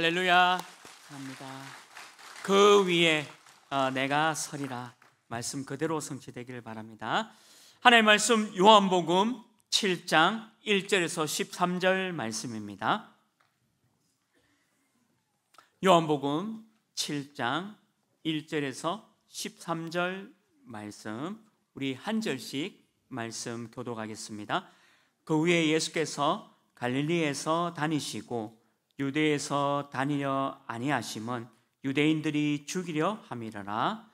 할렐루야 합니다. 그 위에 어, 내가 서리라 말씀 그대로 성취되기를 바랍니다. 하나님의 말씀 요한복음 7장 1절에서 13절 말씀입니다. 요한복음 7장 1절에서 13절 말씀 우리 한 절씩 말씀 교독하겠습니다. 그 후에 예수께서 갈릴리에서 다니시고 유대에서 다니려 아니하심은 유대인들이 죽이려 함이라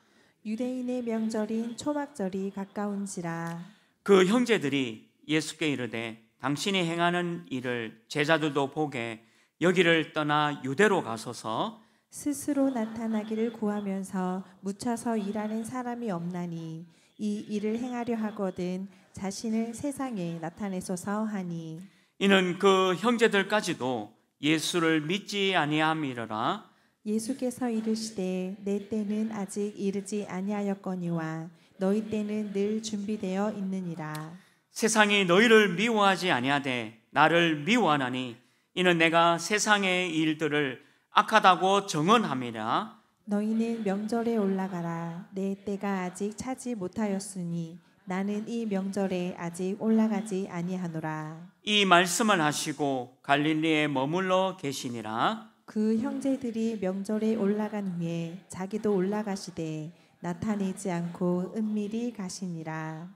유대인의 명절인 초막절이 가까운지라 그 형제들이 예수께 이르되 당신이 행하는 일을 제자들도 보게 여기를 떠나 유대로 가소서 스스로 나타나기를 구하면서 묻혀서 일하는 사람이 없나니 이 일을 행하려 하거든 자신을 세상에 나타내소서 하니 이는 그 형제들까지도 예수를 믿지 아니함이라 예수께서 이르시되 내 때는 아직 이르지 아니하였거니와 너희 때는 늘 준비되어 있느니라 세상이 너희를 미워하지 아니하되 나를 미워하나니 이는 내가 세상의 일들을 악하다고 정언함이라 너희는 명절에 올라가라 내 때가 아직 차지 못하였으니 나는 이 명절에 아직 올라가지 아니하노라. 이 말씀을 하시고 갈릴리에 머물러 계시니라. 그 형제들이 명절에 올라간 후에 자기도 올라가시되 나타내지 않고 은밀히 가시니라.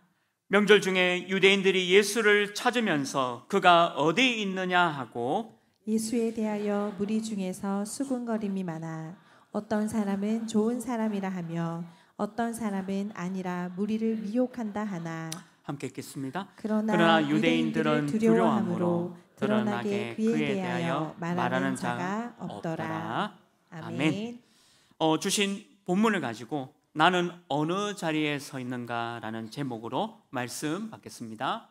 명절 중에 유대인들이 예수를 찾으면서 그가 어디 있느냐 하고 예수에 대하여 무리 중에서 수군거림이 많아 어떤 사람은 좋은 사람이라 하며 어떤 사람은 아니라 무리를 미혹한다 하나 함께 읽겠습니다. 그러나, 그러나 유대인들은 두려워함으로 드러나게 그에 대하여 말하는 자가 없더라. 아멘. 어, 주신 본문을 가지고 나는 어느 자리에 서 있는가라는 제목으로 말씀 받겠습니다.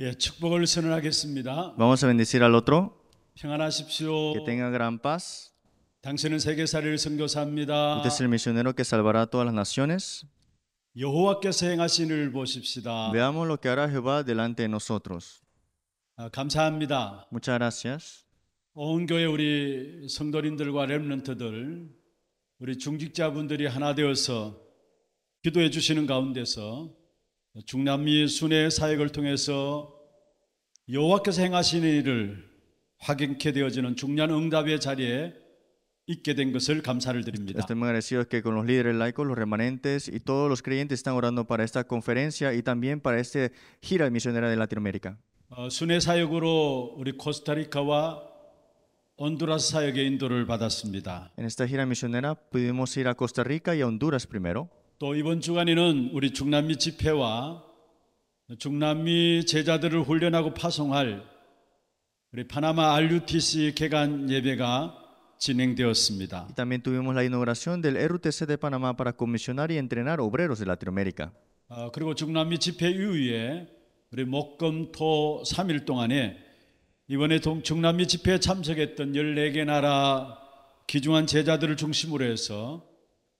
예, 축복을 선언하겠습니다. Vamos a bendecir al otro. 평안하십시오. Que tenga gran paz. 당신은 세계사를 선교사입니다. Usted es el misionero que salvará a todas las naciones. 여호와께서 행하신 일 보십시다. Veamos lo que hará Jehová delante de nosotros. 아, 감사합니다. Muchas gracias. 온 교회 우리 성도님들과 렘넌트들 우리 중직자분들이 하나 되어서 기도해 주시는 가운데서 중남미 순회 사역을 통해서 여호와께서 행하시 일을 확인케 되어지는 중요 응답의 자리에 있게 된 것을 감사를 드립니다. Estoy muy agradecido que con los líderes laicos, los remanentes y todos los creyentes están orando para esta conferencia y también para esta gira misionera de Latinoamérica. 어, 순회 사역으로 우리 코스타리카와 온두라스 사역의 인도를 받았습니다. En esta gira misionera pudimos ir a Costa Rica y a Honduras primero. 또 이번 주간에는 우리 중남미 집회와 중남미 제자들을 훈련하고 파송할 우리 파나마 RUTC 개간 예배가 진행되었습니다. Y también tuvimos la inauguración del RUTC de Panamá para comisionar y entrenar obreros de Latinoamérica. 아, 그리고 중남미 집회 이후에 우리 목금토 3일 동안에 이번에 동, 중남미 집회에 참석했던 14개 나라 기중한 제자들을 중심으로 해서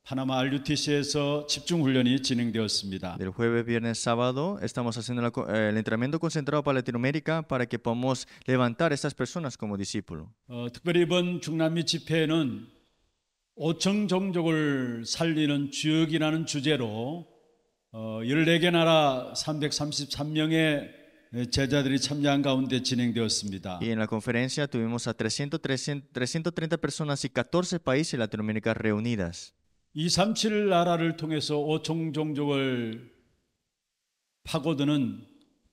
Panamá LUTC에서 집중 훈련이 진행되었습니다. Del jueves, viernes, sábado estamos haciendo la, el entrenamiento concentrado para Latinoamérica para que podamos levantar estas personas como discípulo. 어, 특별히 이번 중남미 집회에는 오청 종족을 살리는 주역이라는 주제로 어, 14개 나라 333명의 제자들이 참여한 가운데 진행되었습니다. Y en la conferencia tuvimos a 300, 300, 330 personas y 14 países latinoamericanos reunidas. 이3 7 나라를 통해서 오총종족을 파고드는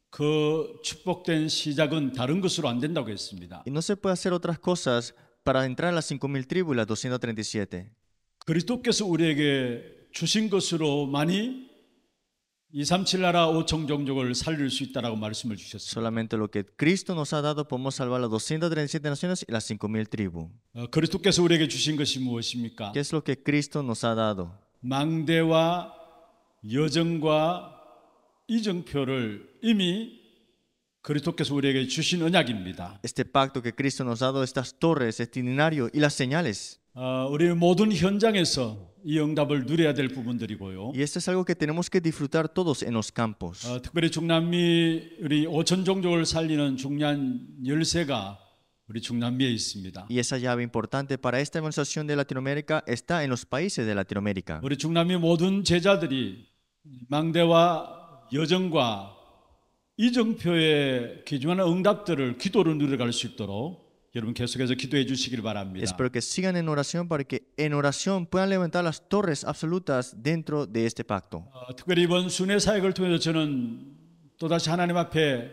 그 축복된 시작은 다른 것으로 안 된다고 했습니다. Y no se puede hacer otras cosas para entrar a las 5000 tribus las 237. 그리스도께서 우리에게 주신 것으로 많이 237 나라 5천 종족을 살릴 수 있다라고 말씀을 주셨어요. Solamente lo que Cristo nos ha dado podemos salvar las 237 naciones y las 5000 tribus. 어, 그리스도께서 우리에게 주신 것이 무엇입니까? ¿Qué es lo que Cristo nos ha dado? 망대와 여정과 이정표를 이미 그리스도께서 우리에게 주신 언약입니다. Este pacto que Cristo nos ha dado estas torres, este itinerario y las señales. 어, 우리 모든 현장에서 이 응답을 누려야 될 부분들이고요. Y esto es algo que tenemos que disfrutar todos en los campos. 어, 특별히 중남미 우리 5천 종족을 살리는 중요한 열쇠가 우리 중남미에 있습니다. Y esa llave importante para esta evangelización de Latinoamérica está en los países de Latinoamérica. 우리 중남미 모든 제자들이 망대와 여정과 이정표에 기준하는 응답들을 기도로 누려갈 수 있도록 여러분 계속해서 기도해 주시길 바랍니다. Espero que sigan en oración para que en oración puedan levantar las torres absolutas dentro de este pacto. 어, 특별히 이번 순회 사역을 통해서 저는 또다시 하나님 앞에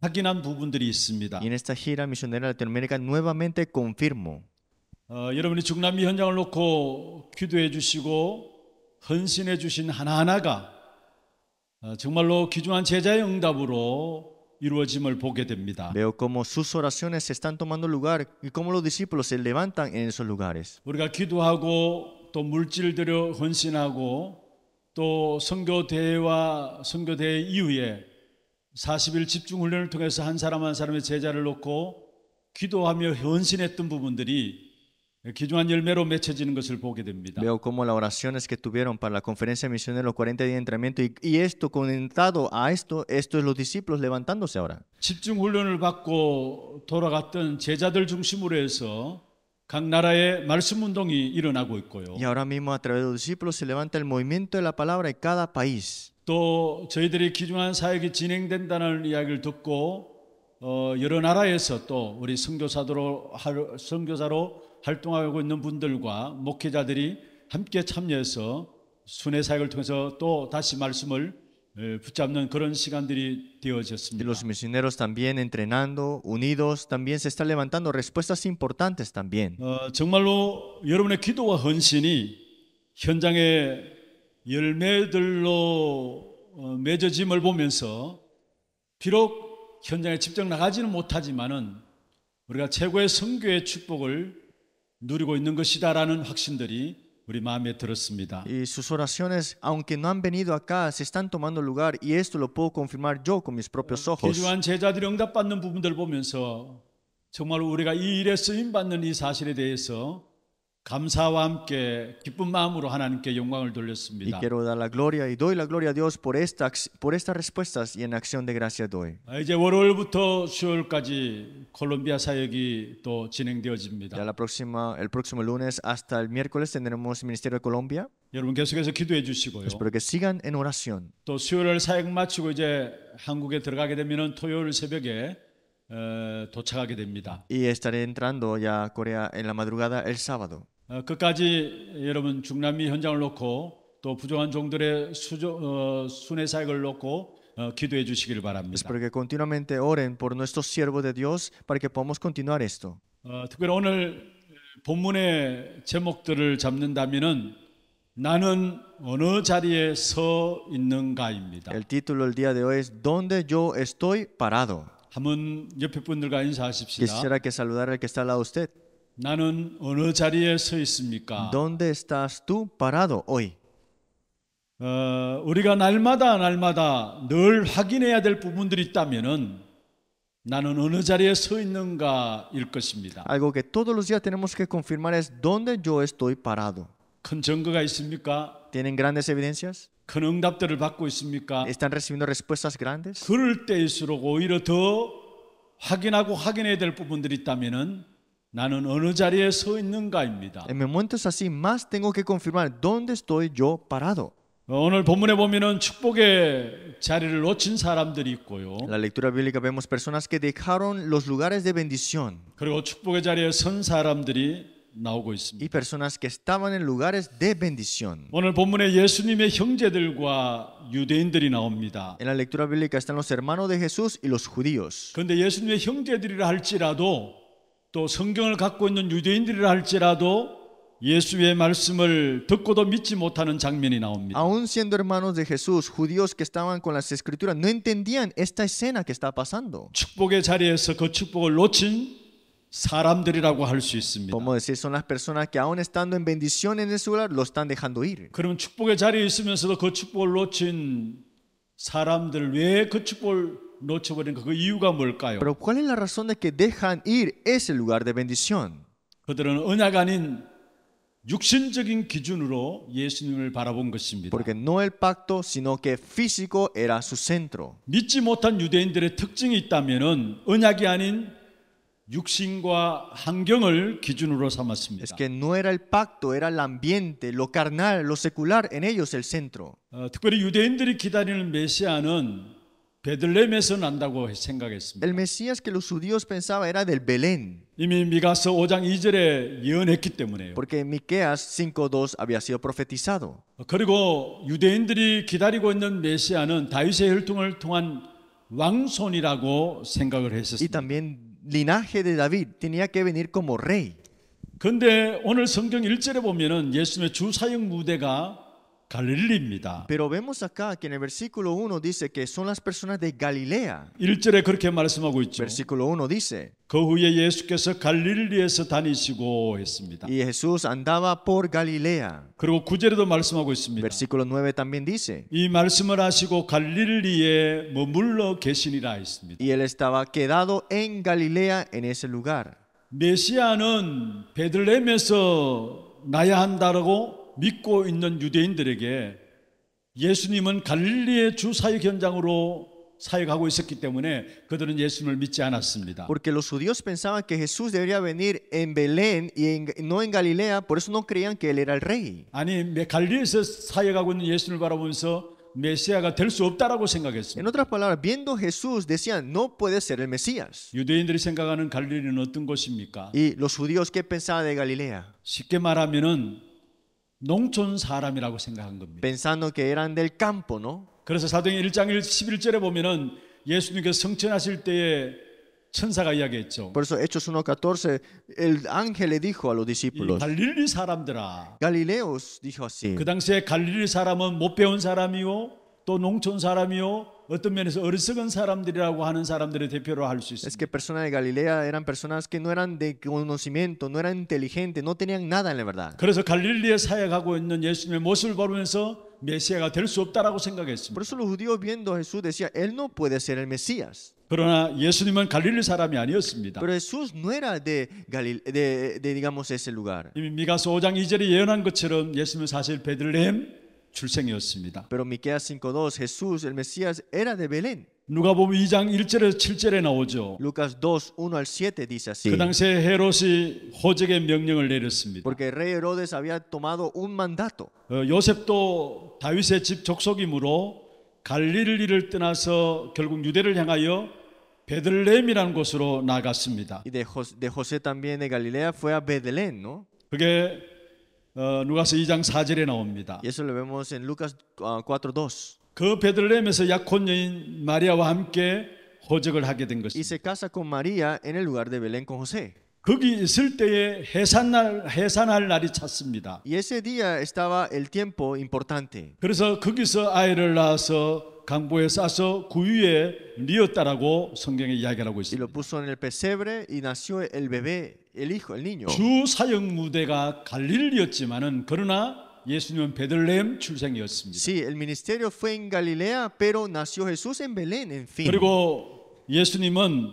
확인한 부분들이 있습니다. Y en esta gira misionera latinoamérica nuevamente confirmo. 어, 여러분이 중남미 현장을 놓고 기도해 주시고 헌신해 주신 하나하나가 어, 정말로 귀중한 제자의 응답으로 이루어짐을 보게 됩니다. Veo cómo sus oraciones se están tomando lugar y cómo los discípulos se levantan en esos lugares. 우리가 기도하고 또 물질 들여 헌신하고 또 선교 대회와 선교 대회 이후에 40일 집중 훈련을 통해서 한 사람 한 사람의 제자를 놓고 기도하며 헌신했던 부분들이 Veo cómo las oraciones que tuvieron para la conferencia de misiones los 40 días de entrenamiento y, y, esto conectado a esto, esto es los discípulos levantándose ahora. 집중 훈련을 받고 돌아갔던 제자들 중심으로 해서 각 나라의 말씀 운동이 일어나고 있고요. Y ahora mismo a través de los discípulos se levanta el movimiento de la palabra en cada país. 또 저희들이 기중한 사역이 진행된다는 이야기를 듣고 어, 여러 나라에서 또 우리 선교사로 선교사로 활동하고 있는 분들과 목회자들이 함께 참여해서 순회 사역을 통해서 또 다시 말씀을 붙잡는 그런 시간들이 되어졌습니다. Los misioneros también entrenando, unidos, también se están levantando respuestas importantes también. 어, 정말로 여러분의 기도와 헌신이 현장의 열매들로 어, 맺어짐을 보면서 비록 현장에 직접 나가지는 못하지만은 우리가 최고의 선교의 축복을 누리고 있는 것이다라는 확신들이 우리 마음에 들었습니다. Y sus oraciones, aunque no han venido acá, se están tomando lugar y esto lo puedo confirmar yo con mis propios ojos. 귀중한 제자들이 응답받는 부분들 보면서 정말 우리가 이 일에 쓰임 받는 이 사실에 대해서 Y quiero dar la gloria y doy la gloria a Dios por estas, por estas respuestas y en acción de gracia doy. Ya la el próximo lunes hasta el miércoles tendremos Ministerio de Colombia. Espero que sigan en oración. Y estaré entrando ya a Corea en la madrugada el sábado. 끝까지 여러분 중남미 현장을 놓고 또 부족한 종들의 수조, 순회 사역을 놓고 기도해 주시길 바랍니다. Espero que continuamente oren por nuestros siervos de Dios para que podamos continuar esto. 특별히 오늘 본문의 제목들을 잡는다면은 나는 어느 자리에 서 있는가입니다. El título del día de hoy es ¿Dónde yo estoy parado? 한번 옆에 분들과 인사하십시다. Quisiera que saludar al que está al lado de usted. 나는 어느 자리에 서 있습니까? ¿Dónde estás tú parado hoy? 어, 우리가 날마다 날마다 늘 확인해야 될 부분들이 있다면은 나는 어느 자리에 서 있는가일 것입니다. Algo que todos los días tenemos que confirmar es dónde yo estoy parado. 큰 증거가 있습니까? ¿Tienen grandes evidencias? 큰 응답들을 받고 있습니까? ¿Están recibiendo respuestas grandes? 그럴 때일수록 오히려 더 확인하고 확인해야 될 부분들이 있다면은 En momentos así más tengo que confirmar dónde estoy yo parado. En La lectura bíblica vemos personas que dejaron los lugares de bendición. Y personas que estaban en lugares de bendición. En la lectura bíblica están los hermanos de Jesús y los judíos. 그런데 예수님의 형제들이라 할지라도 또 성경을 갖고 있는 유대인들이라 할지라도 예수의 말씀을 듣고도 믿지 못하는 장면이 나옵니다. Aún siendo hermanos de Jesús, judíos que estaban con las escrituras no entendían esta escena que está pasando. 축복의 자리에서 그 축복을 놓친 사람들이라고 할 수 있습니다. Como decir, son las personas que aún estando en bendición en su hogar lo están dejando ir. 그럼 축복의 자리에 있으면서도 그 축복을 놓친 사람들 왜 그 축복을 Pero ¿cuál es la razón de que dejan ir ese lugar de bendición? Porque no el pacto, sino que físico era su centro. 믿지 못한 유대인들의 특징이 있다면은 언약이 아닌 육신과 환경을 기준으로 삼았습니다. Es que no era el pacto, era el ambiente, lo carnal, lo secular en ellos el centro. 어, 특별히 유대인들이 기다리는 메시아는 베들레헴에서 난다고 생각했습니다. El Mesías que los judíos pensaba era del Belén. 이미 미가서 5장 2절에 예언했기 때문에요. Porque Miqueas 5:2 había sido profetizado. 그리고 유대인들이 기다리고 있는 메시아는 다윗의 혈통을 통한 왕손이라고 생각을 했었습니다. Y también linaje de David tenía que venir como rey. 근데 오늘 성경 1절에 보면은 예수님의 주 사역 무대가 pero vemos acá que en el versículo 1 dice que son las personas de Galilea. Versículo 1 dice. Y Jesús andaba por Galilea. Versículo 9 también dice. Y él estaba quedado en Galilea en ese lugar. 메시아는 베들레헴에서 나야 한다라고 믿고 있는 유대인들에게 예수님은 갈릴리의 주 사역 현장으로 사역하고 있었기 때문에 그들은 예수님을 믿지 않았습니다. Porque los judíos pensaban que Jesús debería venir en Belén y en, no en Galilea, por eso no creían que él era el rey. 아니 갈릴리에서 사역하고 있는 예수님을 바라보면서 메시아가 될 수 없다라고 생각했습니다. En otras palabras, viendo Jesús decían no puede ser el Mesías. 유대인들이 생각하는 갈릴리는 어떤 곳입니까? Y los judíos qué pensaban de Galilea? 쉽게 말하면은 농촌 사람이라고 생각한 겁니다. Pensando que eran del campo, ¿no? 그래서 사도행 1장 11절에 보면은 예수님께서 성천하실 때에 천사가 이야기했죠. Por eso Hechos 1:14 el ángel le dijo a los discípulos. 갈릴리 사람들아. Galileos dijo así. 그 당시에 갈릴리 사람은 못 배운 사람이요 또 농촌 사람이요 어떤 면에서 어리석은 사람들이라고 하는 사람들의 대표로 할 수 있습니다. Es que personas de Galilea eran personas que no eran de conocimiento, no eran inteligentes, no tenían nada en la verdad. 그래서 갈릴리에 사역하고 있는 예수님의 모습을 보면서 메시아가 될 수 없다라고 생각했습니다. Por eso los judíos viendo a Jesús decía, él no puede ser el Mesías. 그러나 예수님은 갈릴리 사람이 아니었습니다. Pero Jesús no era de Galil de, de digamos ese lugar. 이미 미가서 5장 2절에 예언한 것처럼 예수님은 사실 베들레헴 출생이었습니다. Pero Miqueas 5:2 Jesús el Mesías era de Belén. 누가복음 2장 1절에서 7절에 나오죠. Lucas 2:1-7 dice así. 그 당시에 헤롯이 호적의 명령을 내렸습니다. Porque el rey Herodes había tomado un mandato. 어, 요셉도 다윗의 집 족속이므로 갈릴리를 떠나서 결국 유대를 향하여 베들레헴이라는 곳으로 나갔습니다. Y de José, de José también de Galilea fue a Belén, ¿no? 그게 누가서 2장 4절에 나옵니다. Y eso lo vemos en Lucas 4:2. 그 베들레헴에서 약혼 여인 마리아와 함께 호적을 하게 된 것입니다. Y se casa con María en el lugar de Belén con José. 거기 있을 때에 해산날 해산할 날이 찼습니다. Y ese día estaba el tiempo importante. 그래서 거기서 아이를 낳아서 강보에 싸서 구유에 뉘었다라고 성경에 이야기하고 있습니다. Y lo puso en el pesebre y nació el bebé el hijo, el niño. 주 사역 무대가 갈릴리였지만은 그러나 예수님은 베들레헴 출생이었습니다. Sí, el ministerio fue en Galilea, pero nació Jesús en Belén, en fin. 그리고 예수님은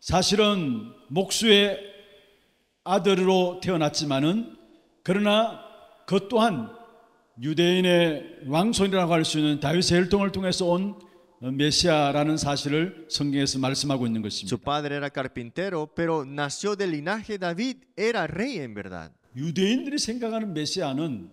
사실은 목수의 아들로 태어났지만은 그러나 그 또한 유대인의 왕손이라고 할 수 있는 다윗의 혈통을 통해서 온 메시아라는 사실을 성경에서 말씀하고 있는 것입니다. Su padre era carpintero, pero nació del linaje David, era rey en verdad. 유대인들이 생각하는 메시아는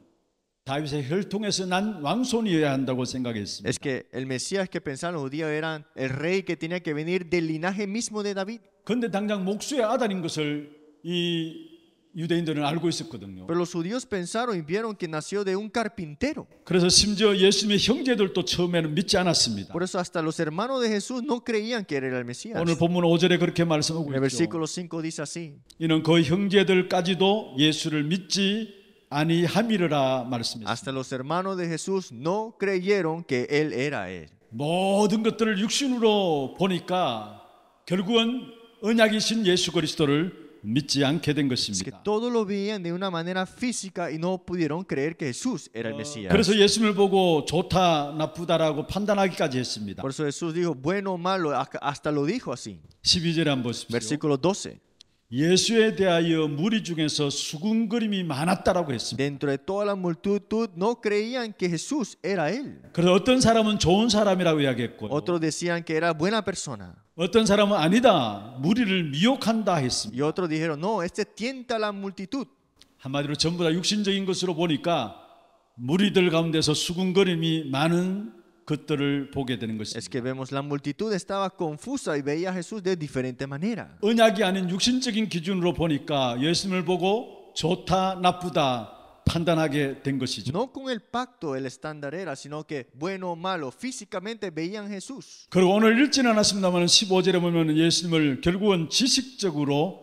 다윗의 혈통에서 난 왕손이어야 한다고 생각했습니다. Es que el Mesías que pensaban los judíos eran el rey que tenía que venir del linaje mismo de David. 근데 당장 목수의 아들인 것을 이 유대인들은 알고 있었거든요. Pero los judíos pensaron y vieron que nació de un carpintero. 그래서 심지어 예수님의 형제들도 처음에는 믿지 않았습니다. Por eso hasta los hermanos de Jesús no creían que era el Mesías. 오늘 본문 5절에 그렇게 말씀하고 있죠. El versículo 5 dice así. 이는 그 형제들까지도 예수를 믿지 아니함이라 말씀했습니다. Hasta los hermanos de Jesús no creyeron que él era él. 모든 것들을 육신으로 보니까 결국은 언약이신 예수 그리스도를 믿지 않게 된 것입니다. que todo lo veían de una manera física y no pudieron creer que Jesús era el Mesías. 그래서 보고 좋다 나쁘다라고 판단하기까지 했습니다. Por eso Jesús dijo bueno o malo hasta lo dijo así. Versículo 12. 예수에 대하여 중에서 많았다라고 Dentro de toda la multitud no creían que Jesús era él. 사람은 좋은 otros decían que era buena persona. 어떤 사람은 아니다. 무리를 미혹한다 했습니다. Y otros dijeron, no, este tienta a la multitud. 한마디로 전부 다 육신적인 것으로 보니까 무리들 가운데서 수군거림이 많은 것들을 보게 되는 것입니다. Es que vemos la multitud estaba confusa y veía a Jesús de diferente manera. 언약이 아닌 육신적인 기준으로 보니까 예수님을 보고 좋다 나쁘다 판단하게 된 것이죠. No con el pacto, el estándar era, sino que bueno o malo, físicamente veían Jesús. 그리고 오늘 읽지는 않았습니다만 15절에 보면 예수님을 결국은 지식적으로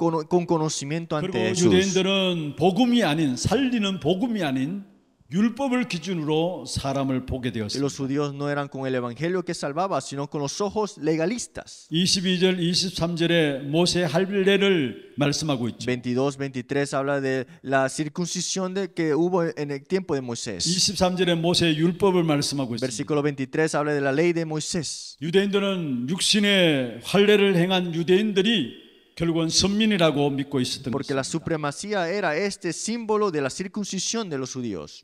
con, con conocimiento ante Jesús. 유대인들은 복음이 아닌 살리는 복음이 아닌 율법을 기준으로 사람을 보게 되었습니다. Los judíos no eran con el evangelio que salvaba, sino con los ojos legalistas. 22절 23절에 모세 할례를 말씀하고 있죠. 22, 23 habla de la circuncisión de que hubo en el tiempo de Moisés. 23절에 모세 율법을 말씀하고 있습니다. Versículo 23 habla de la ley de Moisés. 유대인들은 육신의 할례를 행한 유대인들이 Porque la supremacía era este símbolo de la circuncisión de los judíos.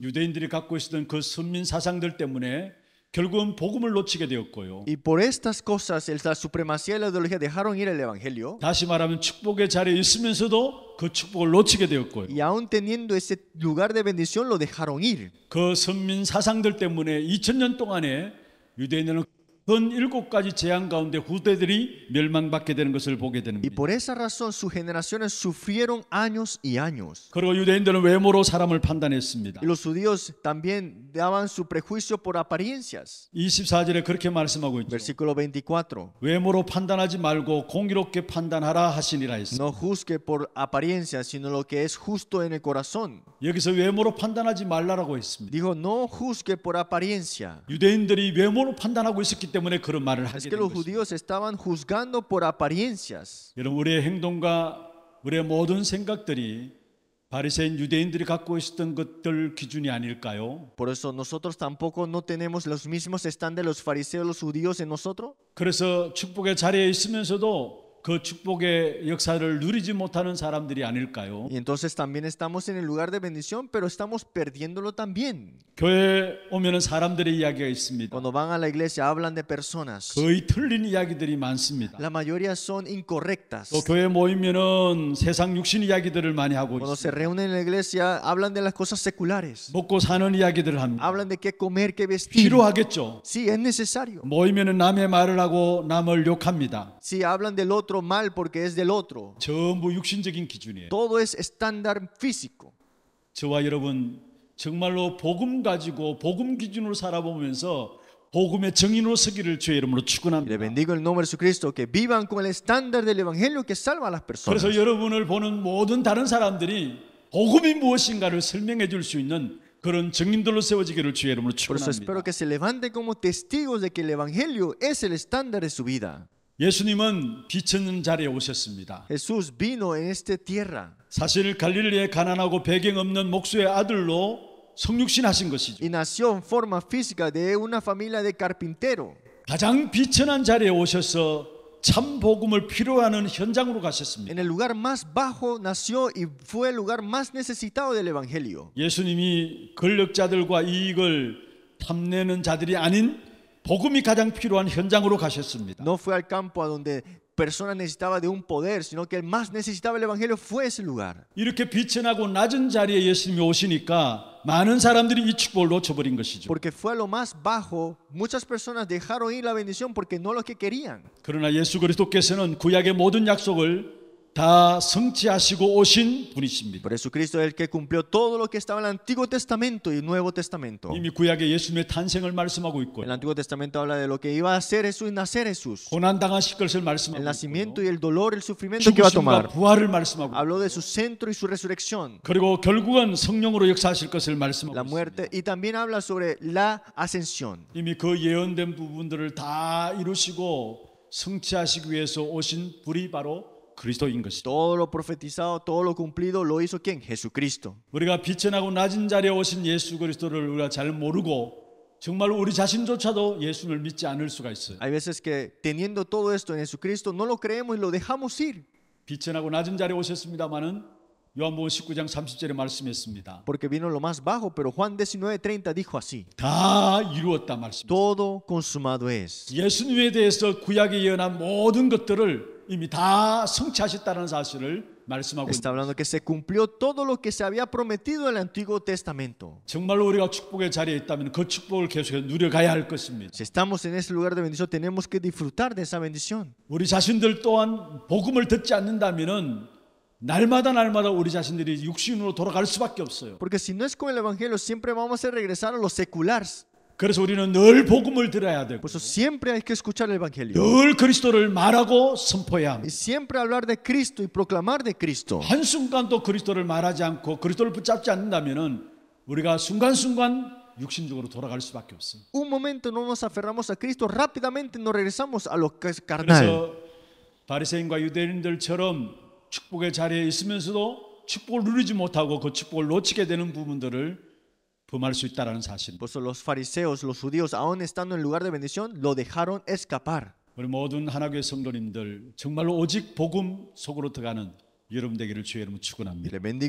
결국은 복음을 놓치게 되었고요. Y por estas cosas, la supremacía y la ideología dejaron ir el evangelio. 다시 말하면 축복의 자리에 있으면서도 그 축복을 놓치게 되었고요. Y aun teniendo ese lugar de bendición lo dejaron ir. 그 선민 사상들 때문에 2000년 동안에 유대인들은 던 일곱 가지 재앙 가운데 후대들이 멸망받게 되는 것을 보게 되는 Y por esa razón sus generaciones sufrieron años y años. 그리고 유대인들은 외모로 사람을 판단했습니다. Y los judíos también daban su prejuicio por apariencias. 24절에 그렇게 말씀하고 있죠. Versículo 24. 외모로 판단하지 말고 공의롭게 판단하라 하시니라 했습니다. No juzgue por apariencias, sino lo que es justo en el corazón. 여기서 외모로 판단하지 말라라고 했습니다. Dijo no juzgue por apariencia. 유대인들이 외모로 판단하고 있었기 때문에 때문에 그런 말을 하게 된 것입니다. 여러분 우리의 행동과 우리의 모든 생각들이 바리새인 유대인들이 갖고 있었던 것들 기준이 아닐까요? Por eso nosotros tampoco no tenemos los mismos estándares los fariseos los judíos en nosotros. 그래서 축복의 자리에 있으면서도 그 축복의 역사를 누리지 못하는 사람들이 아닐까요? Y entonces también estamos en el lugar de bendición, pero estamos perdiéndolo también. 교회 오면은 사람들의 이야기가 있습니다. Cuando van a la iglesia hablan de personas. 거의 틀린 이야기들이 많습니다. La mayoría son incorrectas. 또 교회 모이면은 세상 육신 이야기들을 많이 하고 Cuando se reúnen en la iglesia hablan de las cosas seculares. 먹고 사는 이야기들을 합니다. Hablan de qué comer, qué vestir. 필요하겠죠. Sí, es necesario. 모이면은 남의 말을 하고 남을 욕합니다. Si hablan del otro mal porque es del otro. Todo es estándar físico. Le bendigo el nombre de Jesucristo que vivan con el estándar del evangelio que salva a las personas. Por eso espero que se levanten como testigos de que el evangelio es el estándar de su vida. 예수님은 빛 자리에 오셨습니다. Jesús vino en esta tierra. 사실 갈릴리에 가난하고 배경 없는 목수의 아들로 성육신하신 것이죠. Y nació en forma física de una familia de carpintero. 가장 비천한 자리에 오셔서 참 복음을 필요하는 현장으로 가셨습니다. En el lugar más bajo nació y fue el lugar más necesitado del evangelio. 예수님이 권력자들과 이익을 탐내는 자들이 아닌 복음이 가장 필요한 현장으로 가셨습니다. No fue al campo a donde persona necesitaba de un poder, sino que el más necesitaba el evangelio fue ese lugar. 이렇게 빛이 나고 낮은 자리에 예수님이 오시니까 많은 사람들이 이 축복을 놓쳐버린 것이죠. Porque fue a lo más bajo, muchas personas dejaron ir la bendición porque no lo que querían. 그러나 예수 그리스도께서는 구약의 모든 약속을 다 성취하시고 오신 분이십니다. Por eso Cristo es el que cumplió todo lo que estaba en el Antiguo Testamento y el Nuevo Testamento. 이미 구약의 예수님의 탄생을 말씀하고 있고. El Antiguo Testamento habla de lo que iba a hacer Jesús, nacer Jesús. 고난 당하실 것을 말씀하고. El nacimiento y el dolor, el sufrimiento que iba a tomar. 부활을 말씀하고. Habló de su centro y su resurrección. 그리고 결국은 성령으로 역사하실 것을 말씀하고. La muerte y también habla sobre la ascensión. 이미 그 예언된 부분들을 다 이루시고 성취하시기 위해서 오신 불이 바로 그리스도인 것이. Todo lo profetizado, todo lo cumplido lo hizo quién? Jesucristo. 우리가 빛의 나고 낮은 자리에 오신 예수 그리스도를 우리가 잘 모르고 정말 우리 자신조차도 예수를 믿지 않을 수가 있어요. Hay veces que teniendo todo esto en Jesucristo no lo creemos y lo dejamos ir. 빛의 나고 낮은 자리에 오셨습니다마는 요한복음 19장 30절에 말씀했습니다. Porque vino lo más bajo, pero Juan 19:30 dijo así. 다 이루었다 말씀. Todo consumado es. 예수님에 대해서 구약에 예언한 모든 것들을 Está hablando que se cumplió todo lo que se había prometido en el Antiguo Testamento. Si estamos en ese lugar de bendición, tenemos que disfrutar de esa bendición. 날마다 Porque si no es con el evangelio siempre vamos a regresar a los seculares. 그래서 우리는 늘 복음을 들어야 되고 siempre hay que escuchar el evangelio. 늘 그리스도를 말하고 선포해야 합니다. Siempre hablar de Cristo y proclamar de Cristo. 한 순간도 그리스도를 말하지 않고 그리스도를 붙잡지 않는다면은 우리가 순간순간 육신적으로 돌아갈 수밖에 없어요. Un momento no nos aferramos a Cristo, rápidamente nos regresamos a lo carnal. 그래서 바리새인과 유대인들처럼 축복의 자리에 있으면서도 축복을 누리지 못하고 그 축복을 놓치게 되는 부분들을 Por los fariseos, los judíos, aún estando en lugar de bendición, lo dejaron escapar. Le bendigo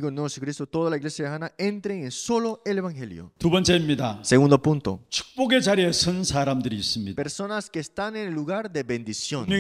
en nombre Cristo toda la iglesia de hana entren en solo el evangelio. Segundo punto. Personas que están en el lugar de bendición. En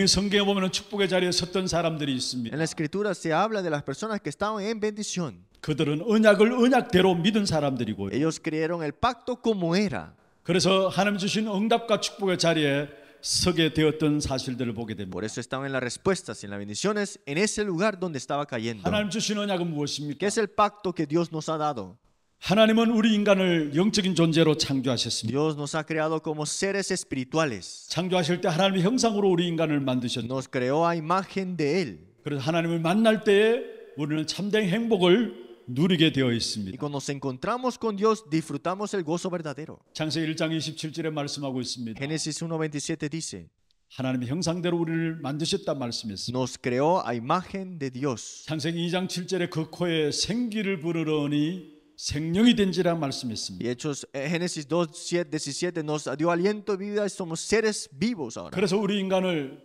la escritura se habla de las personas que estaban en bendición. 그들은 언약을 언약대로 믿은 사람들이고 ellos creyeron el pacto como era. 그래서 하나님 주신 응답과 축복의 자리에 서게 되었던 사실들을 보게 됩니다. Por eso estaban en las respuestas, en las bendiciones, en ese lugar donde estaba cayendo. 하나님 주신 언약은 무엇입니까? Que es el pacto que Dios nos ha dado. 하나님은 우리 인간을 영적인 존재로 창조하셨습니다. Dios nos ha creado como seres espirituales. 창조하실 때 하나님의 형상으로 우리 인간을 만드셨습니다. Nos creó a imagen de él. 그래서 하나님을 만날 때에 우리는 참된 행복을 누리게 되어 있습니다. Y cuando nos encontramos con Dios, disfrutamos el gozo verdadero. 창세기 1장 27절에 말씀하고 있습니다. Génesis 1:27 dice 하나님의 형상대로 우리를 만드셨단 말씀했습니다. Nos creó a imagen de Dios. 창세기 2장 7절에 그 코에 생기를 부르러니 생명이 된지라 말씀했습니다. Y Hechos Génesis 2:17 nos dio aliento y vida, somos seres vivos ahora. 그래서 우리 인간을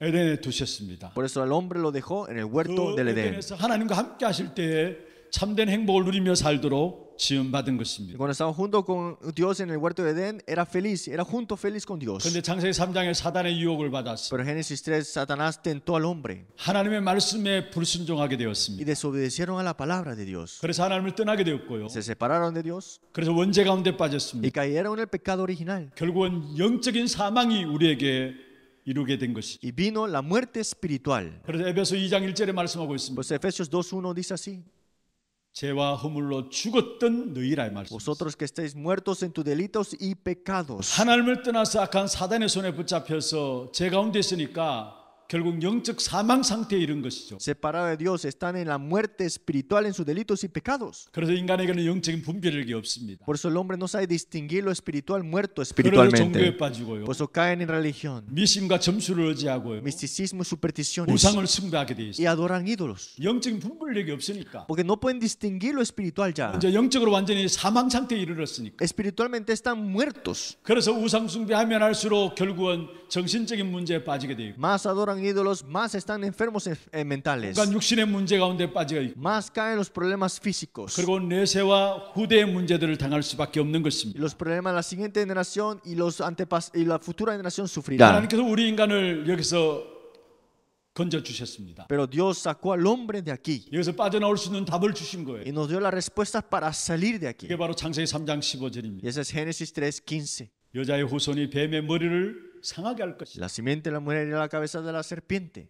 에덴에 두셨습니다. Por eso al hombre lo dejó en el huerto del Edén. 에덴에서 하나님과 함께 하실 때에 참된 행복을 누리며 살도록 지음 받은 것입니다. Cuando estaban junto con Dios en el huerto de Edén, era feliz, era junto feliz con Dios. 그런데 창세기 3장에 사단의 유혹을 받았어. Pero Génesis 3 Satanás tentó al hombre. 하나님의 말씀에 불순종하게 되었습니다. Y desobedecieron a la palabra de Dios. 그래서 하나님을 떠나게 되었고요. Se separaron de Dios. 그래서 원죄 가운데 빠졌습니다. Y cayeron en el pecado original. 결국은 영적인 사망이 우리에게 이루게 된 것이. Y vino la muerte espiritual. 그래서 에베소 2장 1절에 말씀하고 있습니다. Pues Efesios 2:1 dice así. Vosotros que estáis muertos en tus delitos y pecados. 하나님을 떠나서 악한 사단의 손에 붙잡혀서 제 가운데 있으니까 결국 영적 사망 상태에 이른 것이죠. Separados de Dios están en la muerte espiritual en sus delitos y pecados. 그래서 인간에게는 영적인 분별력이 없습니다. Por eso el hombre no sabe distinguir lo espiritual muerto espiritualmente. 종교에 빠지고요. Por eso caen en religión. 미심과 점수를 의지하고요. Misticismo y supersticiones. 우상을 숭배하게 돼 있어요. Y adoran ídolos. 영적인 분별력이 없으니까. Porque no pueden distinguir lo espiritual ya. 이제 영적으로 완전히 사망 상태에 이르렀으니까. Espiritualmente están muertos. 그래서 우상 숭배하면 할수록 결국은 정신적인 문제에 빠지게 돼요. Más adoran ídolos, más están enfermos mentales. Más caen los problemas físicos. Los problemas de la siguiente generación y, los antepas y la futura generación sufrirán. Pero Dios sacó al hombre de aquí. Y nos dio la respuesta para salir de aquí. Y ese es Génesis 3:15. 여자의 la simiente la mujer era la cabeza de la serpiente.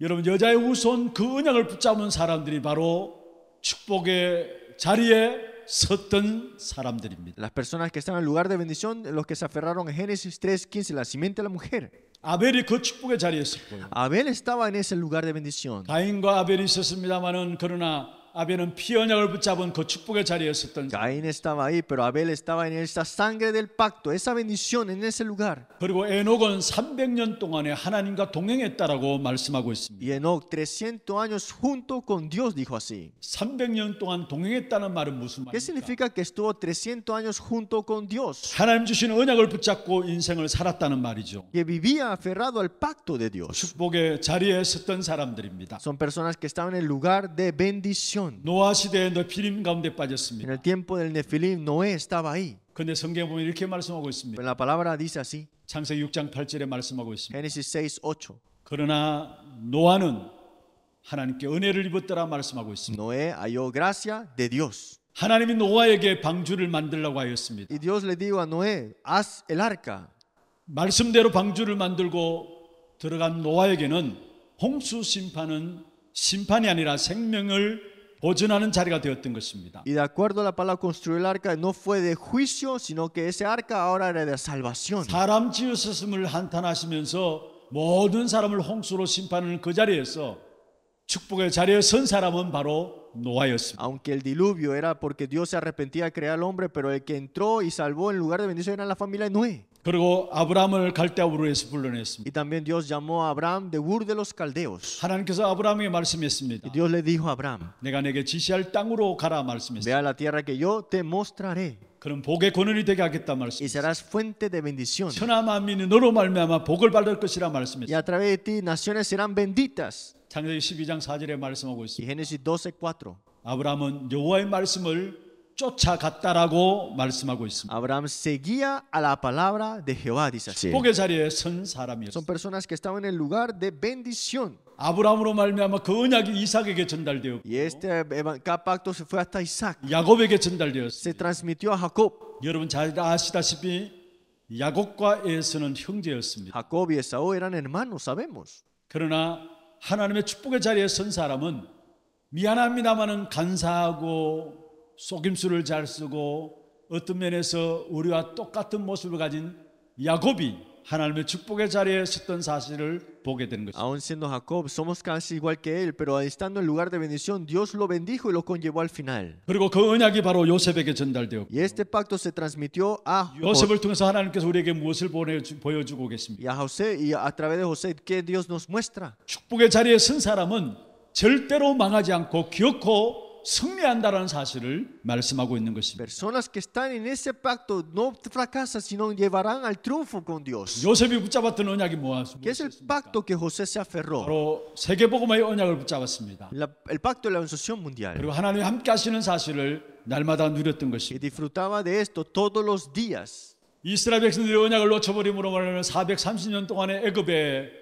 여러분 여자의 후손 붙잡은 사람들이 바로 축복의 자리에 섰던 사람들입니다. Las personas que están en lugar de bendición, los que se aferraron en Génesis 3:15, la simiente de la mujer. 아벨이 그 축복의 자리에 Abel estaba en ese lugar de bendición. 아벨이 Caín estaba ahí, pero Abel estaba en esa sangre del pacto, esa bendición en ese lugar. Y Enoch 300 años junto con Dios dijo así. ¿Qué significa que estuvo 300 años junto con Dios? Que vivía aferrado al pacto de Dios. Son personas que estaban en el lugar de bendición. generación. 노아 시대에 네피림 가운데 빠졌습니다. En el tiempo del Nefilim Noé estaba ahí. 근데 성경 보면 이렇게 말씀하고 있습니다. Pero la palabra dice así. 창세기 6장 8절에 말씀하고 있습니다. Génesis 6:8. 그러나 노아는 하나님께 은혜를 입었더라 말씀하고 있습니다. Noé halló gracia de Dios. 하나님이 노아에게 방주를 만들라고 하였습니다. Y Dios le dijo a Noé, haz el arca. 말씀대로 방주를 만들고 들어간 노아에게는 홍수 심판은 심판이 아니라 생명을 보존하는 자리가 되었던 것입니다. Y de acuerdo a la palabra construir el arca no fue de juicio, sino que ese arca ahora era de salvación. 사람 지으셨음을 한탄하시면서 모든 사람을 홍수로 심판하는 그 자리에서 축복의 자리에 선 사람은 바로 노아였습니다. Aunque el diluvio era porque Dios se arrepentía de crear al hombre, pero el que entró y salvó en lugar de bendición era la familia de Noé. 그리고 아브라함을 갈대아우르에서 불러냈습니다. Y también Dios llamó a Abraham de Ur de los caldeos. 하나님께서 아브라함에게 말씀했습니다. Y Dios le dijo a Abraham. 내가 내게 지시할 땅으로 가라 말씀했습니다. Ve a la tierra que yo te mostraré. 그럼 복의 권원이 되게 하겠다 말씀. Y serás fuente de bendición. 천하 만민이 너로 말미암아 복을 받을 것이라 말씀했습니다. Y a través de ti naciones serán benditas. 창세기 12장 4절에 말씀하고 있습니다. Y Génesis 12:4. 아브라함은 여호와의 말씀을 쫓아갔다라고 말씀하고 있습니다. Abraham seguía a la palabra de Jehová, dice así. 복의 자리에 선 사람이었어요. Son personas que estaban en el lugar de bendición. 아브라함으로 말미암아 그 언약이 이삭에게 전달되었고 y este pacto se fue hasta Isaac. 야곱에게 전달되었습니다. Se transmitió a Jacob. 여러분 잘 아시다시피 야곱과 에서는 형제였습니다. Jacob y Esau eran hermanos, sabemos. 그러나 하나님의 축복의 자리에 선 사람은 미안합니다마는 간사하고 속임수를 잘 쓰고 어떤 면에서 우리와 똑같은 모습을 가진 야곱이 하나님의 축복의 자리에 섰던 사실을 보게 되는 것입니다. Aun siendo Jacob, somos casi igual que él, pero estando en lugar de bendición, Dios lo bendijo y lo conllevó al final. 그리고 그 언약이 바로 요셉에게 전달되었고. Y este pacto se transmitió a 요셉을 통해서 하나님께서 우리에게 무엇을 보여주고 계십니까? Y a José y a través de José que Dios nos muestra. 축복의 자리에 선 사람은 절대로 망하지 않고 기어코 승리한다라는 사실을 말씀하고 있는 것입니다. Personas que están en ese pacto no fracasan sino llevarán al triunfo con Dios. 요셉이 붙잡았던 언약이 뭐였습니까? Que es el pacto que José se aferró. 바로 세계 복음화의 언약을 붙잡았습니다. La, el pacto de la unción mundial. 그리고 하나님이 함께 하시는 사실을 날마다 누렸던 것입니다. Que disfrutaba de esto todos los días. 이스라엘 백성들의 언약을 놓쳐버림으로 말하면 430년 동안의 애굽에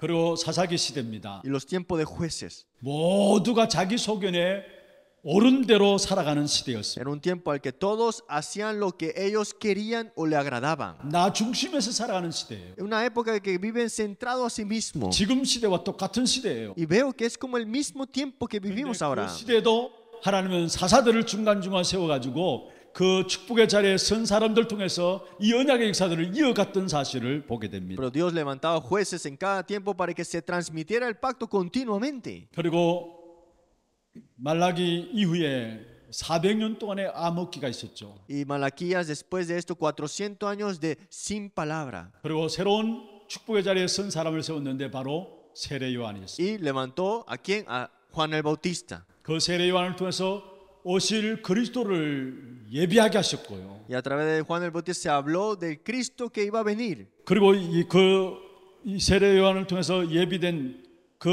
그리고 사사기 시대입니다. En los tiempos de jueces. 모두가 자기 소견에 옳은 대로 살아가는 시대였습니다. Era un tiempo al que todos hacían lo que ellos querían o le agradaban. 나 중심에서 살아가는 시대예요. Una época que viven centrado a sí mismo. 지금 시대와 똑같은 시대예요. Y veo que es como el mismo tiempo que vivimos ahora. 그 시대도 하나님은 사사들을 중간중간 세워 가지고 그 축복의 자리에 선 사람들 통해서 이 언약의 역사들을 이어갔던 사실을 보게 됩니다. Pero Dios levantaba jueces en cada tiempo para que se transmitiera el pacto continuamente. 그리고 말라기 이후에 400년 동안의 암흑기가 있었죠. Y Malaquías después de esto 400 años de sin palabra. 그리고 새로운 축복의 자리에 선 사람을 세웠는데 바로 세례 요한이었습니다. Y levantó a quien a Juan el Bautista. 그 세례 요한을 통해서 오실 그리스도를 예비하게 하셨고요. Y a través de Juan el Bautista se habló del Cristo que iba a venir. 그리고 이그 세례 요한을 통해서 예비된 그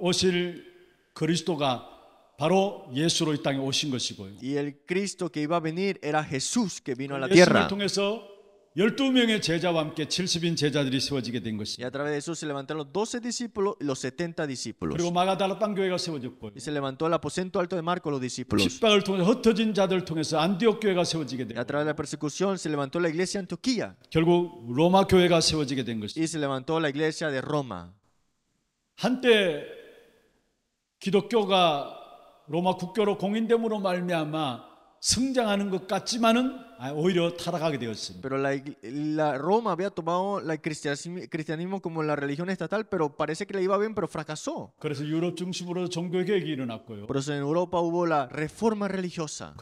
오실 그리스도가 바로 예수로 이 땅에 오신 것이고요. Y el Cristo que iba a venir era Jesús que vino a la tierra. 예수를 통해서 12명의 제자와 함께 70인 제자들이 세워지게 된 것입니다. Y a través de eso se levantaron los 12 discípulos y los 70 discípulos. 그리고 마가다라방 교회가 세워졌고요. Y se levantó el aposento alto de Marco los discípulos. 십박을 통해 흩어진 자들 통해서 안디옥 교회가 세워지게 되고. Y a través de la persecución se levantó la iglesia Antioquía. 결국 로마 교회가 세워지게 된 것입니다. Y se levantó la iglesia de Roma. 한때 기독교가 로마 국교로 공인됨으로 말미암아 성장하는 것 같지만은 Pero la, Roma había tomado el cristianismo como la religión estatal, pero parece que le iba bien, pero fracasó. 그래서 Por eso en Europa hubo la reforma religiosa.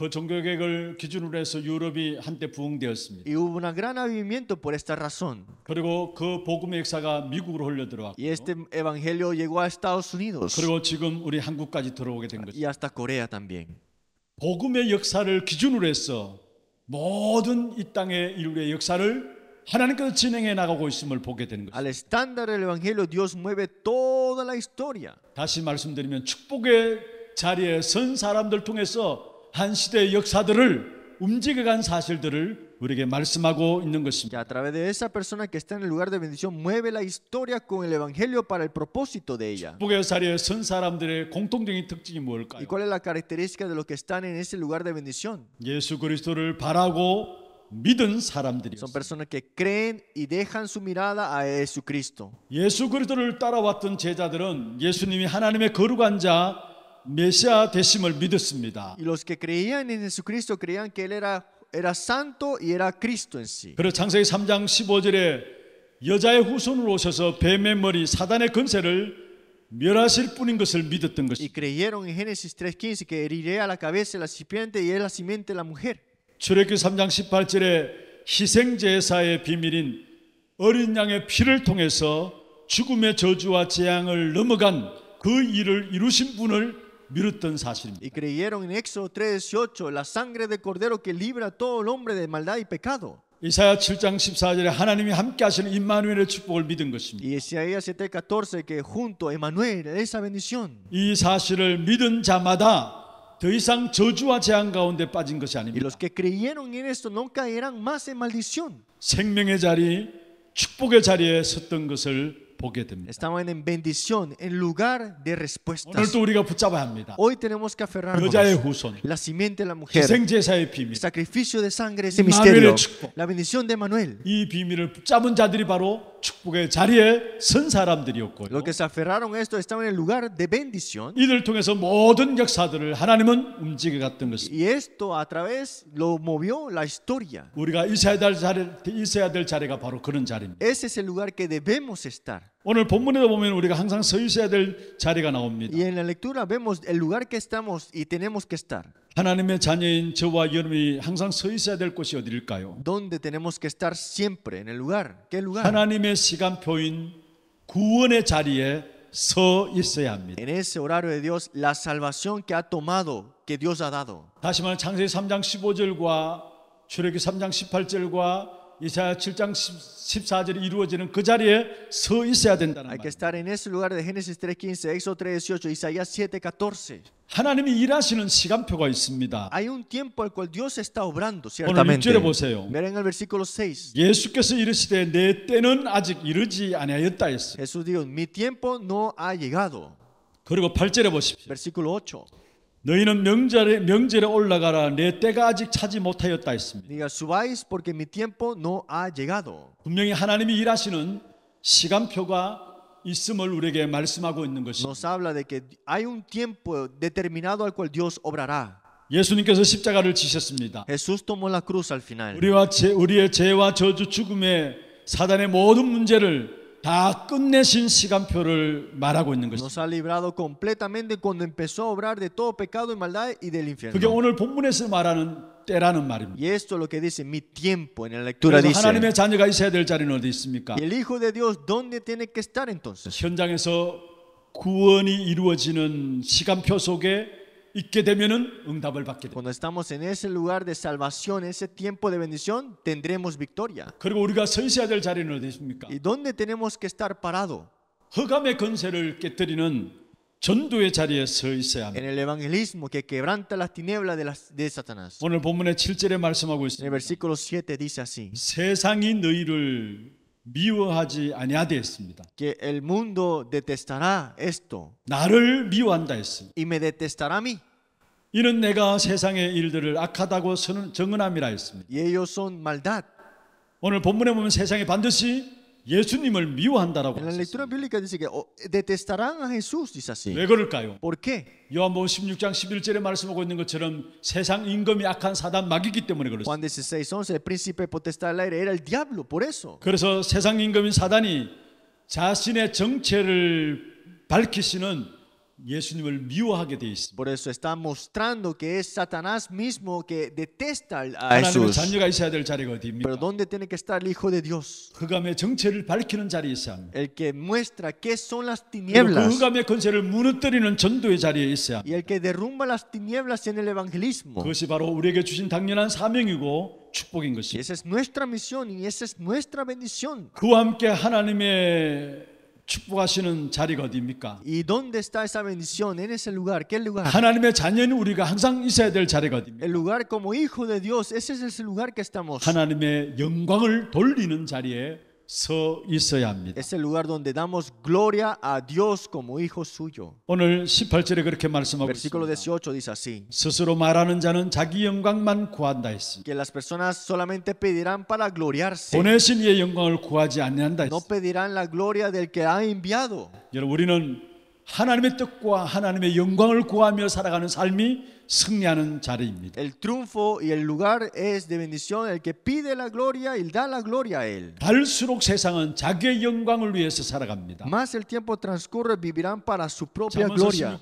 Y hubo un gran avivamiento por esta razón. 그리고 Y este evangelio llegó a Estados Unidos. 지금 Y hasta Corea también. 복음의 역사를 기준으로 해서 모든 이 땅의 인류의 역사를 하나님께서 진행해 나가고 있음을 보게 되는 것입니다. Al estándar del evangelio Dios mueve toda la historia. 다시 말씀드리면 축복의 자리에 선 사람들 통해서 한 시대의 역사들을 움직여간 사실들을 우리에게 말씀하고 있는 것입니다. a través de esa persona que está en el lugar de bendición mueve la historia con el evangelio para el propósito de ella. 축복의 자리에 선 사람들의 공통적인 특징이 뭘까요? ¿Y cuál es la característica de los que están en ese lugar de bendición? 예수 그리스도를 바라고 믿은 사람들이 son personas que creen y dejan su mirada a Jesucristo. 예수 그리스도를 따라왔던 제자들은 예수님이 하나님의 거룩한 자 메시아 되심을 믿었습니다. Y los que creían en Jesucristo creían que él era era santo y era Cristo en sí. 그리고 창세기 3장 15절에 여자의 후손으로 오셔서 뱀의 머리 사단의 권세를 멸하실 뿐인 것을 믿었던 것이. Y creyeron en Génesis 3:15 que heriré a la cabeza la serpiente y es la simiente la mujer. 출애굽기 3장 18절에 희생 제사의 비밀인 어린 양의 피를 통해서 죽음의 저주와 재앙을 넘어간 그 일을 이루신 분을 미뤘던 사실입니다. Y creyeron en Éxodo 3:18 la sangre del cordero que libra a todo el hombre de maldad y pecado. 이사야 7장 14절에 하나님이 함께 하시는 임마누엘의 축복을 믿은 것입니다. Y Isaías 7:14 que junto Emmanuel esa bendición. 이 사실을 믿은 자마다 더 이상 저주와 재앙 가운데 빠진 것이 아닙니다. Y los que creyeron en esto no caerán más en maldición. 생명의 자리, 축복의 자리에 섰던 것을 estaban en bendición, en lugar de respuestas. Hoy tenemos que aferrarnos. La simiente la mujer. El sacrificio de sangre misterio. La bendición de Manuel. Los que se aferraron a esto estaban en el lugar de bendición. Y esto a través lo movió la historia. Ese es el lugar que debemos estar. 오늘 본문에도 보면 우리가 항상 서 있어야 될 자리가 나옵니다. Y en la lectura vemos el lugar que estamos y tenemos que estar. 하나님의 자녀인 저와 여러분이 항상 서 있어야 될 곳이 어디일까요? Donde tenemos que estar siempre en el lugar. ¿Qué lugar? 하나님의 시간표인 구원의 자리에 서 있어야 합니다. En ese horario de Dios, la salvación que ha tomado, que Dios ha dado. 다시 말해 창세기 3장 15절과 출애굽기 3장 18절과 이사야 7장 14절이 이루어지는 그 자리에 서 있어야 된다는 말. Hay que estar en ese lugar de Génesis 3:15, Éxodo 3:18, Isaías 7:14. 하나님이 일하시는 시간표가 있습니다. Hay un tiempo al cual Dios está obrando ciertamente. 오늘 6절에 보세요. Miren el versículo 6. 예수께서 이르시되 내 때는 아직 이르지 아니하였다 했어요. Jesús dijo, mi tiempo no ha llegado. 그리고 8절에 보십시오. Versículo 8. 너희는 명절에 명절에 올라가라 내 때가 아직 차지 못하였다 했습니다. Diga subáis porque mi tiempo no ha llegado. 분명히 하나님이 일하시는 시간표가 있음을 우리에게 말씀하고 있는 것입니다. Nos habla de que hay un tiempo determinado al cual Dios obrará. 예수님께서 십자가를 지셨습니다. Jesús tomó la cruz al final. 우리와 제, 우리의 죄와 저주 죽음의 사단의 모든 문제를 다 끝내신 시간표를 말하고 있는 것입니다. Nos ha librado completamente cuando empezó a obrar de todo pecado y maldad y del infierno. 그게 오늘 본문에서 말하는 때라는 말입니다. Y esto lo que dice mi tiempo en la lectura dice. 하나님의 자녀가 있어야 될 자리는 어디 있습니까? El hijo de Dios dónde tiene que estar entonces? 현장에서 구원이 이루어지는 시간표 속에 Cuando estamos en ese lugar de salvación, ese tiempo de bendición, tendremos victoria. ¿Y dónde tenemos que estar parado? En el evangelismo que quebranta las tinieblas de, las, de Satanás. En el versículo 7 dice así. 미워하지 아니하되 했습니다. Que el mundo detestará esto. 나를 미워한다 했습니다. Y me detestará a mí. 이는 내가 세상의 일들을 악하다고 증언함이라 했습니다. Y ellos son maldad. 오늘 본문에 보면 세상에 반드시 예수님을 미워한다라고 En la lectura bíblica dice que detestarán a Jesús, dice así. 왜 그럴까요? ¿Por qué? 요한복음 16장 11절에 말씀하고 있는 것처럼 세상 임금이 악한 사단 마귀이기 때문에 그렇습니다. Juan 16:11 el príncipe potestad del aire era el diablo, por eso. 그래서 세상 임금인 사단이 자신의 정체를 밝히시는 Por eso está mostrando que es Satanás mismo que detesta a Jesús. Pero ¿dónde tiene que estar el Hijo de Dios? El que muestra qué son las tinieblas. Y el que derrumba las tinieblas en el evangelismo. Y esa es nuestra misión y esa es nuestra bendición. 그와 함께 하나님의 축복하시는 자리가 어디입니까? ¿Y dónde está esa bendición? En ese lugar, ¿qué lugar? 하나님의 자녀는 우리가 항상 있어야 될 자리가 어디입니까? El lugar como hijo de Dios, ese es el lugar que estamos. 하나님의 영광을 돌리는 자리에 서 있어야 합니다. Es el lugar donde damos gloria a Dios como hijo suyo. 오늘 18절에 그렇게 말씀하고 Versículo 18 dice así. 스스로 말하는 자는 자기 영광만 구한다 했습니다. Que las personas solamente pedirán para gloriarse. 보내신 이의 영광을 구하지 않는다 했습니다. No pedirán la gloria del que ha enviado. 여러분 우리는 하나님의 뜻과 하나님의 영광을 구하며 살아가는 삶이 El triunfo y el lugar es de bendición el que pide la gloria y da la gloria a él. Más el tiempo transcurre vivirán para su propia gloria.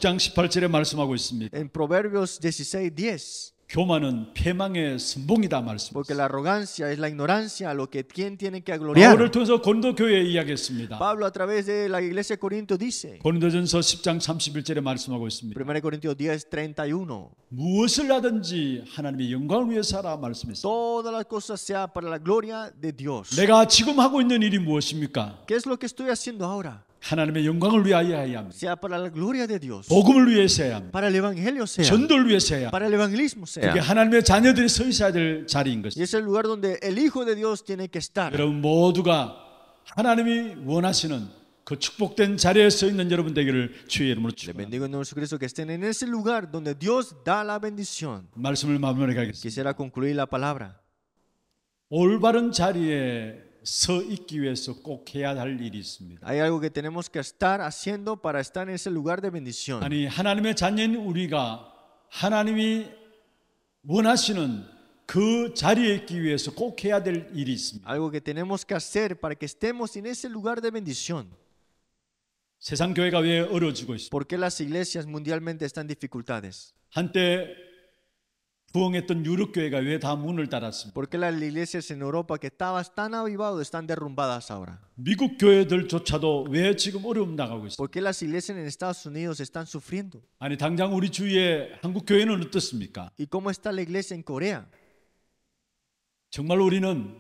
En Proverbios 16:10 교만은 패망의 선봉이다 말씀. Porque la arrogancia es la ignorancia a lo que quien tiene que gloriar. 바울을 통해서 고린도 교회에 이야기했습니다. Pablo a través de la iglesia de Corinto dice. 고린도전서 10장 31절에 말씀하고 있습니다. 1 Corintios 10:31. 무엇을 하든지 하나님의 영광을 위해서 하라 말씀했습니다. Todas las cosas sea para la gloria de Dios. 내가 지금 하고 있는 일이 무엇입니까? ¿Qué es lo que estoy haciendo ahora? 하나님의 영광을 위하여 해야 합니다. Sea para la gloria de Dios. 복음을 위해서 해야 합니다. Para el evangelio sea. 전도를 위해서 해야. Para el evangelismo sea. 그게 하나님의 자녀들이 서 있어야 될 자리인 것이죠. Es el lugar donde el hijo de Dios tiene que estar. 여러분 모두가 하나님이 원하시는 그 축복된 자리에 서 있는 여러분 되기를 주의 이름으로 축원합니다. Bendigo en Jesús Cristo que estén en ese lugar donde Dios da la bendición. 말씀을 마무리하겠습니다. Quisiera concluir la palabra. 올바른 자리에 Hay algo que tenemos que estar haciendo para estar en ese lugar de bendición. 아니, Algo que tenemos que hacer para que estemos en ese lugar de bendición. 세상 교회가 Porque las iglesias mundialmente están en dificultades. 한때 부흥했던 유럽 교회가 왜 다 문을 닫았습니까? Porque las iglesias en Europa que estaban tan avivadas están derrumbadas ahora. 미국 교회들조차도 왜 지금 어려움 나가고 있습니까? Porque las iglesias en Estados Unidos están sufriendo. 아니 당장 우리 주위에 한국 교회는 어떻습니까? ¿Y cómo está la iglesia en Corea? 정말 우리는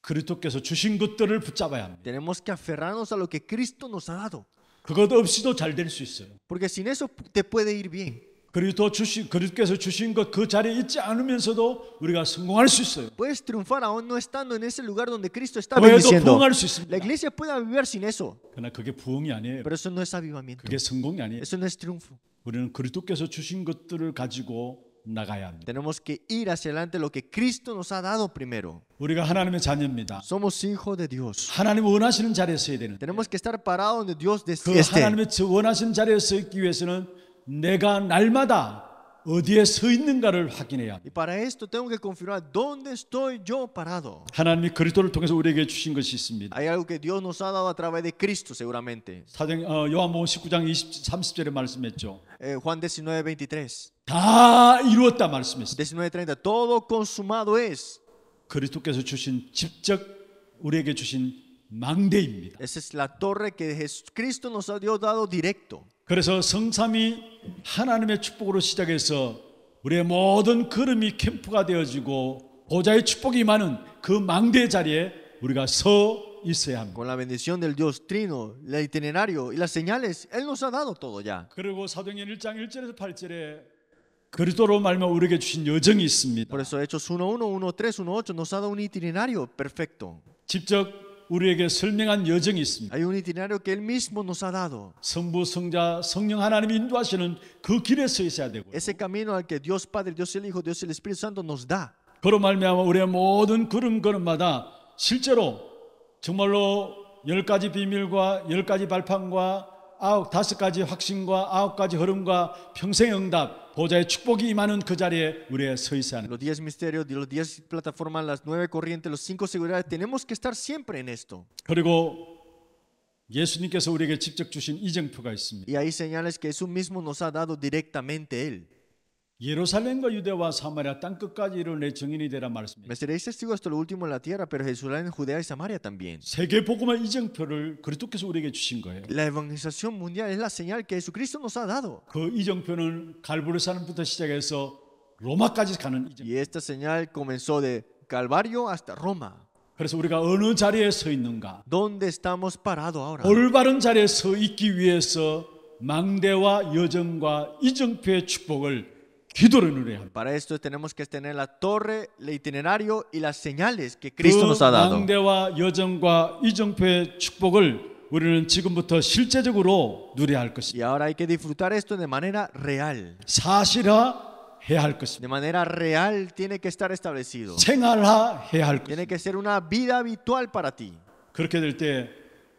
그리스도께서 주신 것들을 붙잡아야 합니다. Tenemos que aferrarnos a lo que Cristo nos ha dado. 그것 없이도 잘 될 수 있어요. Porque sin eso te puede ir bien. 그리스도 주신 그리스도께서 주신 것 그 자리에 있지 않으면서도 우리가 성공할 수 있어요. Puedes triunfar aún no estando en ese lugar donde Cristo está bendiciendo. La iglesia puede avivar sin eso. 그러나 그게 부흥이 아니에요. Pero eso no es avivamiento. 그게 성공이 아니에요. Eso no es triunfo. 우리는 그리스도께서 주신 것들을 가지고 나가야 합니다. Tenemos que ir hacia adelante lo que Cristo nos ha dado primero. 우리가 하나님의 자녀입니다. Somos hijo de Dios. 하나님 원하시는 자리에 서야 되는. Tenemos que estar parados donde Dios desee. 그 하나님의 원하시는 자리에 서기 위해서는 내가 날마다 어디에 서 있는가를 확인해야 합니다. Y para esto tengo que confirmar dónde estoy yo parado. 하나님이 그리스도를 통해서 우리에게 주신 것이 있습니다. Hay algo que Dios nos ha dado a través de Cristo seguramente. 사도행 어, 요한복음 19장 20, 30절에 말씀했죠. Eh, Juan 19:23. 다 이루었다 말씀했어요. 19:30 todo consumado es. 그리스도께서 주신 직접 우리에게 주신 망대입니다. Esa es la torre que Jesucristo nos ha dado directo. 그래서 성삼이 하나님의 축복으로 시작해서 우리의 모든 걸음이 캠프가 되어지고 보좌의 축복이 많은 그 망대 자리에 우리가 서 있어야 합니다. Con la bendición del Dios Trino, el itinerario y las señales, él nos ha dado todo ya. 그리고 사도행전 1장 1절에서 8절에 그리스도로 말미암아 우리에게 주신 여정이 있습니다. Por eso Hechos 1:1, 1:3, 1:8 nos ha dado un itinerario perfecto. 직접 우리에게 설명한 여정이 있습니다. Hay un itinerario que él mismo nos ha dado. 성부, 성자, 성령 하나님 인도하시는 그 길에 서 있어야 되고. Ese camino al que Dios Padre, Dios el Hijo, Dios el Espíritu Santo nos da. 그로 말미암아 우리의 모든 걸음 걸음마다 실제로 정말로 열 가지 비밀과 열 가지 발판과 아홉 다섯 가지 확신과 아홉 가지 흐름과 평생 응답 보좌의 축복이 임하는 그 자리에 우리의 서 있어야 Los 10 misterios, los 10 plataformas, las 9 corrientes, los 5 seguridades, tenemos que estar siempre en esto. 그리고 예수님께서 우리에게 직접 주신 있습니다. Y hay señales que Jesús mismo nos ha dado directamente él. 예루살렘과 유대와 사마리아 땅 끝까지를 내 증인이 되라 말씀입니다. Me seréis testigos hasta lo último en la tierra, pero Jerusalén, Judea y Samaria también. 세계 복음의 이정표를 그리스도께서 우리에게 주신 거예요. La evangelización mundial es la señal que Jesucristo nos ha dado. 그 이정표는 갈보리 산부터 시작해서 로마까지 가는 이정. Y esta señal comenzó de Calvario hasta Roma. 그래서 우리가 어느 자리에 서 있는가? ¿Dónde estamos parado ahora? 올바른 자리에 서 있기 위해서 망대와 여정과 이정표의 축복을 Para esto tenemos que tener la torre, el itinerario y las señales que Cristo nos ha dado. Y ahora hay que disfrutar esto de manera real. De manera real tiene que estar establecido. Tiene que ser una vida habitual para ti. 때,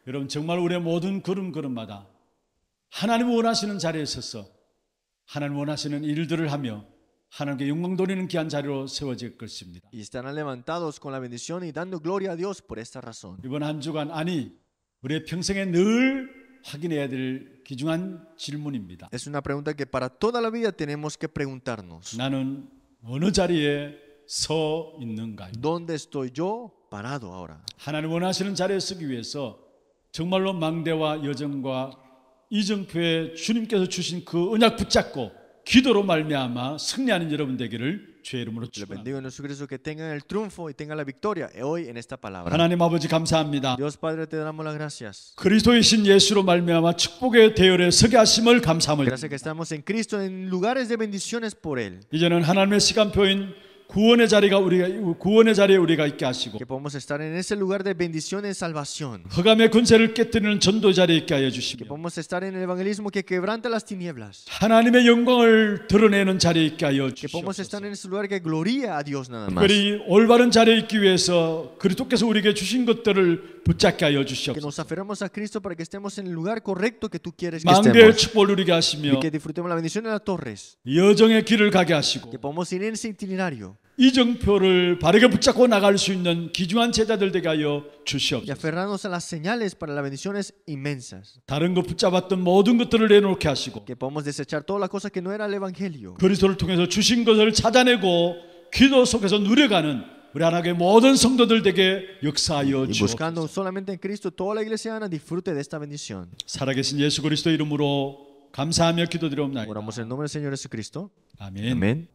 여러분 정말 모든 하나님 원하시는 자리에 있었어. 하나님 원하시는 일들을 하며 하나님께 영광 돌리는 귀한 자리로 세워질 것입니다. Y estarán levantados con la bendición y dando gloria a Dios por esta razón. 이번 한 주간 아니 우리의 평생에 늘 확인해야 될 귀중한 질문입니다. Es una pregunta que para toda la vida tenemos que preguntarnos. 나는 어느 자리에 서 있는가? ¿Dónde estoy yo parado ahora? 하나님 원하시는 자리에 서기 위해서 정말로 망대와 여정과 이정표에 주님께서 주신 그 언약 붙잡고 기도로 말미암아 승리하는 여러분 되기를 주의 이름으로 축원합니다. que tengan el triunfo y tengan la victoria hoy en esta palabra. 하나님 아버지 감사합니다. Dios Padre te damos las gracias. 그리스도의 신 예수로 말미암아 축복의 대열에 서게 하심을 감사합니다. Gracias que estamos en Cristo en lugares de bendiciones por él. 이제는 하나님의 시간표인 구원의 자리가 우리가 구원의 자리에 우리가 있게 하시고 que podemos estar en ese lugar de bendición en salvación. 흑암의 군세를 깨뜨리는 전도 자리에 있게 하여 주시며 que podemos estar en el evangelismo que quebranta las tinieblas. 하나님의 영광을 드러내는 자리에 있게 하여 que podemos estar en ese lugar que gloria a Dios nada más. 특별히 올바른 자리에 있기 위해서 그리스도께서 우리에게 주신 것들을 붙잡게 하여 Que nos 주시옵소서. aferremos a Cristo para que estemos en el lugar correcto que tú quieres que 망대의 estemos. 축복을 누리게 Y 하시며 que disfrutemos la bendición de las torres. 여정의 길을 가게 하시고 Que podamos ir en ese itinerario. 이정표를 바르게 붙잡고 나갈 수 있는 귀중한 제자들 되게 하여 Y 주시옵소서. aferrarnos a las señales para las bendiciones inmensas. 다른 것 붙잡았던 모든 것들을 내놓게 하시고 Que podamos desechar todas las cosas que no era el Evangelio. 그리스도를 통해서 주신 것을 찾아내고 기도 속에서 누려가는 우리 하나님의 모든 성도들에게 역사하여 주옵소서. buscando solamente en Cristo toda la iglesia ana disfrute de esta bendición. 살아계신 예수 그리스도 이름으로 감사하며 기도드리옵나이다. Oramos en el nombre del Señor Jesucristo. 아멘. 아멘.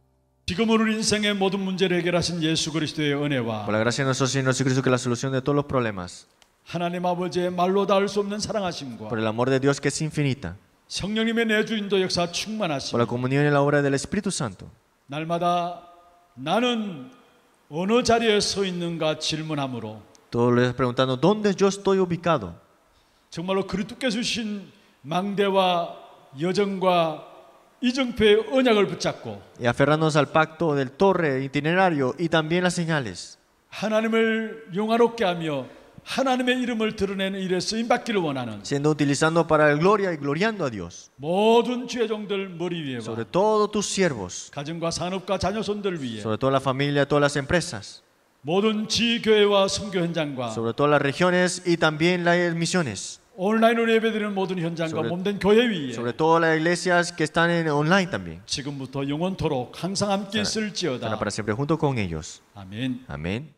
지금 우리 인생의 모든 문제를 해결하신 예수 그리스도의 은혜와 Por la gracia de nuestro Señor Jesucristo que la solución de todos los problemas. 하나님 아버지의 말로 닿을 수 없는 사랑하심과 Por el amor de Dios que es infinita. 성령님의 내주 인도 역사 충만하심. Por la comunión en la obra del Espíritu Santo. 날마다 나는 어느 자리에 서 있는가 질문함으로 Todos les preguntando dónde yo estoy ubicado. 정말로 그리스도께서 주신 망대와 여정과 이정표의 언약을 붙잡고 y aferrándonos al pacto del torre itinerario y también las señales. 하나님을 영화롭게 하며 siendo utilizando para la gloria y gloriando a Dios. Sobre todo tus siervos, sobre toda la familia, todas las empresas, sobre todas las regiones y también las misiones, Sobre- todo las iglesias que están en online también. para siempre junto con ellos. 아멘. Amén.